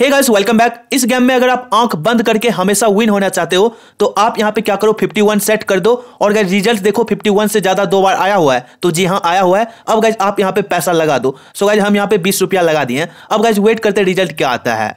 हे guys welcome back इस game में अगर आप आंख बंद करके हमेशा विन होना चाहते हो तो आप यहाँ पे क्या करो 51 सेट कर दो और गाइस रिजल्ट देखो 51 से ज्यादा दो बार आया हुआ है तो जी हाँ आया हुआ है अब गाइस आप यहाँ पे पैसा लगा दो सो गाइस हम यहाँ पे बीस रुपया लगा दिए अब गाइस वेट करते रिजल्ट क्या आता है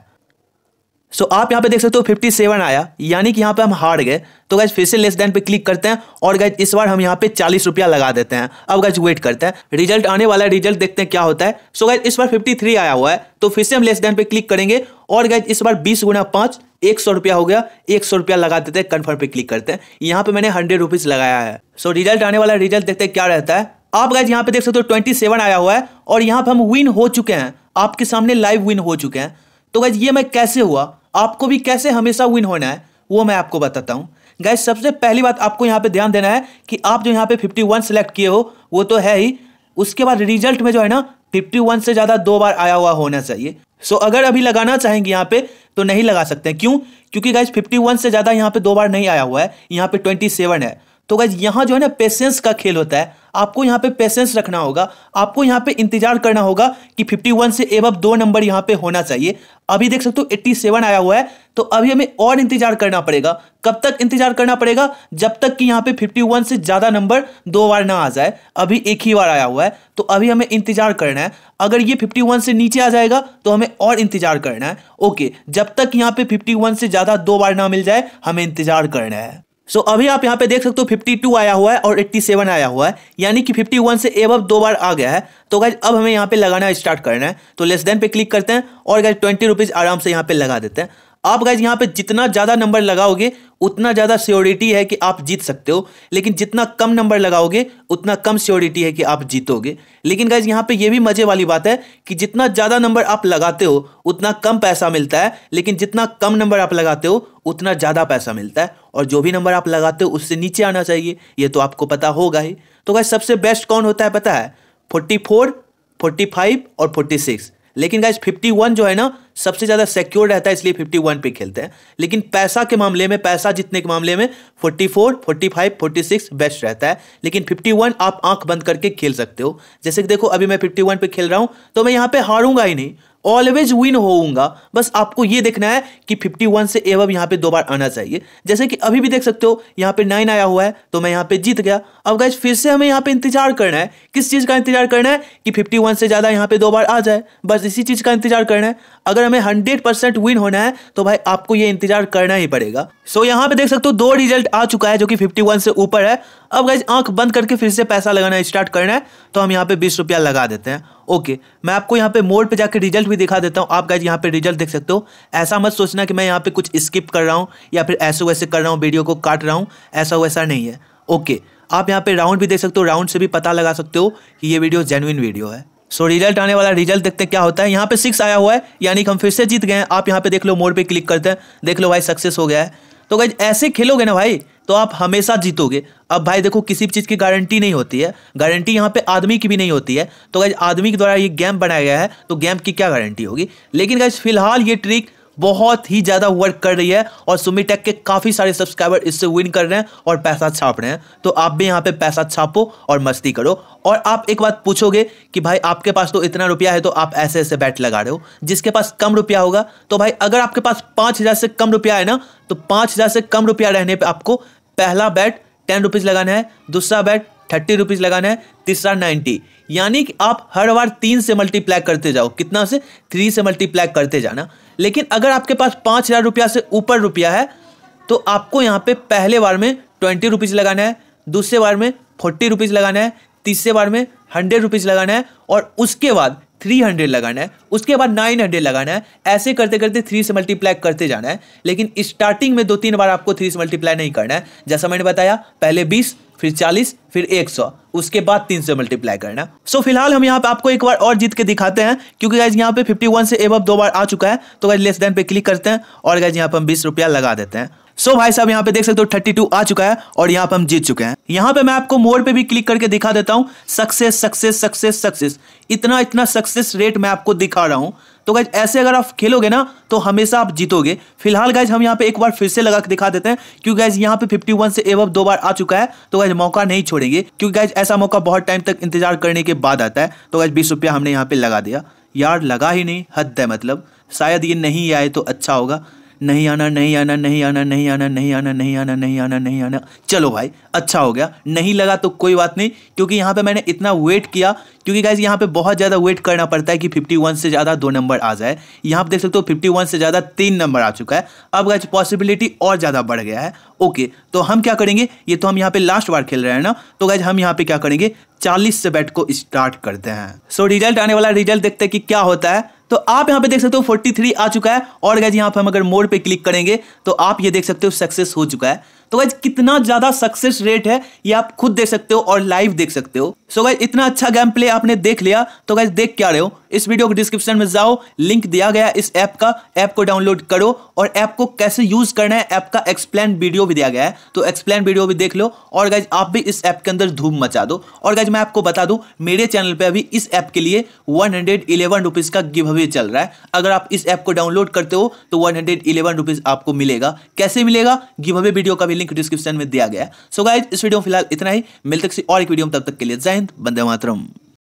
सो आप यहाँ पे देख सकते हो फिफ्टी आया यानी कि यहाँ पे हम हार गए तो गैज फिर से लेस देन पे क्लिक करते हैं और गैज इस बार हम यहाँ पे चालीस रुपया लगा देते हैं अब गैज वेट करते हैं रिजल्ट आने वाला है रिजल्ट देखते हैं क्या होता है सो so गैज इस बार 53 आया हुआ है तो फिर से हम लेस देन पे क्लिक करेंगे और गैज इस बार बीस गुना पांच एक सौ रुपया हो गया एक सौ रुपया लगा देते हैं कन्फर्म पे क्लिक करते हैं यहाँ पे मैंने हंड्रेड रुपीज़ लगाया है सो so, रिजल्ट आने वाला रिजल्ट देखते हैं क्या रहता है आप गैज यहाँ पे देख सकते हो ट्वेंटी सेवन आया हुआ है और यहाँ पे हम विन हो चुके हैं आपके सामने लाइव विन हो चुके हैं तो गैज ये मैं कैसे हुआ आपको भी कैसे हमेशा विन होना है वो मैं आपको बताता हूँ गैस सबसे पहली बात आपको यहाँ पे ध्यान देना है कि आप जो यहाँ पे 51 सेलेक्ट किए हो वो तो है ही उसके बाद रिजल्ट में जो है ना 51 से ज़्यादा दो बार आया हुआ होना चाहिए सो so, अगर अभी लगाना चाहेंगे यहाँ पे तो नहीं लगा सकते क्यों क्योंकि गाइज 51 से ज़्यादा यहाँ पे दो बार नहीं आया हुआ है यहाँ पे 27 है तो गाइज यहाँ जो है ना पेशेंस का खेल होता है आपको यहाँ पे पेशेंस रखना होगा आपको यहाँ पे इंतजार करना होगा कि 51 से एब दो नंबर यहाँ पे होना चाहिए अभी देख सकते हो 87 आया हुआ है तो अभी हमें और इंतजार करना पड़ेगा कब तक इंतजार करना पड़ेगा जब तक कि यहाँ पे 51 से ज़्यादा नंबर दो बार ना आ जाए अभी एक ही बार आया हुआ है तो अभी हमें इंतजार करना है अगर ये फिफ्टी से नीचे आ जाएगा तो हमें और इंतजार करना है ओके जब तक यहाँ पे फिफ्टी से ज़्यादा दो बार ना मिल जाए हमें इंतजार करना है सो so, अभी आप यहाँ पे देख सकते हो 52 आया हुआ है और 87 आया हुआ है यानी कि 51 से एब दो बार आ गया है तो गाइज अब हमें यहाँ पे लगाना स्टार्ट करना है तो लेस देन पे क्लिक करते हैं और गाइज ट्वेंटी रुपीज़ आराम से यहाँ पे लगा देते हैं आप गाइज यहाँ पे जितना ज़्यादा नंबर लगाओगे उतना ज़्यादा सियोरिटी है कि आप जीत सकते हो लेकिन जितना कम नंबर लगाओगे उतना कम सियोरिटी है कि आप जीतोगे लेकिन गाइज यहाँ पे ये भी मज़े वाली बात है कि जितना ज़्यादा नंबर आप लगाते हो उतना कम पैसा मिलता है लेकिन जितना कम नंबर आप लगाते हो उतना ज़्यादा पैसा मिलता है और जो भी नंबर आप लगाते हो उससे नीचे आना चाहिए ये तो आपको पता होगा ही तो गाइज सबसे बेस्ट कौन होता है पता है फोर्टी फोर फोर्टी फाइव और फोर्टी सिक्स लेकिन गाइज 51 जो है ना सबसे ज़्यादा सिक्योर रहता है इसलिए 51 पे खेलते हैं लेकिन पैसा के मामले में पैसा जीतने के मामले में 44, 45, 46 बेस्ट रहता है लेकिन 51 आप आंख बंद करके खेल सकते हो जैसे कि देखो अभी मैं 51 पे खेल रहा हूं तो मैं यहाँ पे हारूंगा ही नहीं ऑलवेज विन होऊंगा बस आपको ये देखना है कि 51 से एवब यहाँ पे दो बार आना चाहिए जैसे कि अभी भी देख सकते हो यहाँ पे नाइन आया हुआ है तो मैं यहाँ पे जीत गया अब गाइज फिर से हमें यहाँ पे इंतजार करना है किस चीज़ का इंतजार करना है कि 51 से ज़्यादा यहाँ पे दो बार आ जाए बस इसी चीज़ का इंतजार करना है अगर हमें हंड्रेड विन होना है तो भाई आपको ये इंतजार करना ही पड़ेगा सो so, यहाँ पे देख सकते हो दो रिजल्ट आ चुका है जो कि फिफ्टी से ऊपर है अब गाइज आंख बंद करके फिर से पैसा लगाना स्टार्ट करना है तो हम यहाँ पे बीस रुपया लगा देते हैं ओके मैं आपको यहाँ पे मोड पे जाकर रिजल्ट भी दिखा देता हूँ आप गाइज यहाँ पे रिजल्ट देख सकते हो ऐसा मत सोचना कि मैं यहाँ पे कुछ स्किप कर रहा हूँ या फिर ऐसे वैसे कर रहा हूँ वीडियो को काट रहा हूँ ऐसा वैसा नहीं है ओके आप यहाँ पे राउंड भी देख सकते हो राउंड से भी पता लगा सकते हो कि ये वीडियो जेनुइन वीडियो है सो so, रिजल्ट आने वाला रिजल्ट देखते हैं क्या होता है यहाँ पे सिक्स आया हुआ है यानी कि हम फिर से जीत गए हैं आप यहाँ पे देख लो मोड पे क्लिक करते हैं देख लो भाई सक्सेस हो गया है तो गाइज ऐसे खेलोगे ना भाई तो आप हमेशा जीतोगे अब भाई देखो किसी भी चीज़ की गारंटी नहीं होती है गारंटी यहाँ पे आदमी की भी नहीं होती है तो गाइज आदमी के द्वारा ये गेम बनाया गया है तो गेम की क्या गारंटी होगी लेकिन गाइज फिलहाल ये ट्रिक बहुत ही ज़्यादा वर्क कर रही है और टेक के काफ़ी सारे सब्सक्राइबर इससे विन कर रहे हैं और पैसा छाप रहे हैं तो आप भी यहाँ पे पैसा छापो और मस्ती करो और आप एक बात पूछोगे कि भाई आपके पास तो इतना रुपया है तो आप ऐसे ऐसे बैट लगा रहे हो जिसके पास कम रुपया होगा तो भाई अगर आपके पास पाँच हज़ार से कम रुपया है ना तो पाँच हज़ार से कम रुपया रहने पर आपको पहला बैट टेन रुपीज़ लगाना है दूसरा बैट थर्टी रुपीज़ लगाना है तीसरा नाइन्टी यानी कि आप हर बार तीन से मल्टीप्लाई करते जाओ कितना से थ्री से मल्टीप्लाई करते जाना लेकिन अगर आपके पास पाँच हज़ार रुपया से ऊपर रुपया है तो आपको यहाँ पे पहले बार में ट्वेंटी रुपीज़ लगाना है दूसरे बार में फोर्टी रुपीज़ लगाना है तीसरे बार में हंड्रेड रुपीज़ लगाना है और उसके बाद थ्री हंड्रेड लगाना है उसके बाद नाइन हंड्रेड लगाना है ऐसे करते करते थ्री से मल्टीप्लाई करते जाना है लेकिन स्टार्टिंग में दो तीन बार आपको थ्री से मल्टीप्लाई नहीं करना है जैसा मैंने बताया पहले बीस फिर चालीस फिर एक सौ उसके बाद तीन से मल्टीप्लाई करना सो so, फिलहाल हम यहाँ पे आपको एक बार और जीत के दिखाते हैं क्योंकि गाइज यहाँ पे 51 से एब दो बार आ चुका है तो गाइज लेस देन पे क्लिक करते हैं और गाइज यहाँ पे हम बीस रुपया लगा देते हैं सो so, भाई साहब यहाँ पे देख सकते हो थर्टी टू आ चुका है और यहाँ पे हम जीत चुके हैं यहाँ पे मैं आपको मोड पे भी क्लिक करके दिखा देता हूँ सक्सेस सक्सेस सक्सेस सक्सेस इतना इतना सक्सेस रेट मैं आपको दिखा रहा हूँ तो गाइज ऐसे अगर आप खेलोगे ना तो हमेशा आप जीतोगे फिलहाल गाइज हम यहाँ पे एक बार फिर से लगा के दिखा देते हैं क्योंकि गाइज यहाँ पे 51 से एव दो बार आ चुका है तो गाइज मौका नहीं छोड़ेंगे क्योंकि गाइज ऐसा मौका बहुत टाइम तक इंतजार करने के बाद आता है तो गाइज बीस रुपया हमने यहाँ पे लगा दिया यार लगा ही नहीं हद है मतलब शायद ये नहीं आए तो अच्छा होगा नहीं आना नहीं आना नहीं आना नहीं आना नहीं आना नहीं आना नहीं आना नहीं आना चलो भाई अच्छा हो गया नहीं लगा तो कोई बात नहीं क्योंकि यहाँ पे मैंने इतना वेट किया क्योंकि गाइज यहाँ पे बहुत ज़्यादा वेट करना पड़ता है कि फिफ्टी वन से ज़्यादा दो नंबर आ जाए यहाँ पे देख सकते हो फिफ्टी वन से ज़्यादा तीन नंबर आ चुका है अब गाइज पॉसिबिलिटी और ज़्यादा बढ़ गया है ओके तो हम क्या करेंगे ये तो हम यहाँ पे लास्ट बार खेल रहे हैं ना तो गाइज हम यहाँ पे क्या करेंगे चालीस से बैट को स्टार्ट करते हैं सो रिजल्ट आने वाला रिजल्ट देखते हैं कि क्या होता है तो आप यहाँ पे देख सकते हो 43 आ चुका है और गैज यहां पे हम अगर मोड पे क्लिक करेंगे तो आप ये देख सकते हो सक्सेस हो चुका है तो गाइज कितना ज्यादा सक्सेस रेट है ये आप खुद देख सकते हो और लाइव देख सकते हो सो so इतना अच्छा गेम प्ले आपने देख लिया तो गैज देख क्या रहे हो इस वीडियो के डिस्क्रिप्शन में जाओ लिंक दिया गया इस ऐप का ऐप को डाउनलोड करो और ऐप को कैसे यूज करना है ऐप का एक्सप्लेन वीडियो भी दिया गया है तो एक्सप्लेन वीडियो भी देख लो और गाइज आप भी इस ऐप के अंदर धूम मचा दो और गाइज मैं आपको बता दूं मेरे चैनल पर अभी इस ऐप के लिए वन हंड्रेड का गिव अवे चल रहा है अगर आप इस ऐप को डाउनलोड करते हो तो वन हंड्रेड आपको मिलेगा कैसे मिलेगा गिव अवे वीडियो का भी लिंक डिस्क्रिप्शन में दिया गया है सो गाइज इस वीडियो में फिलहाल इतना ही मिलते और एक वीडियो में तब तक के लिए जय हिंद बंदे मातरम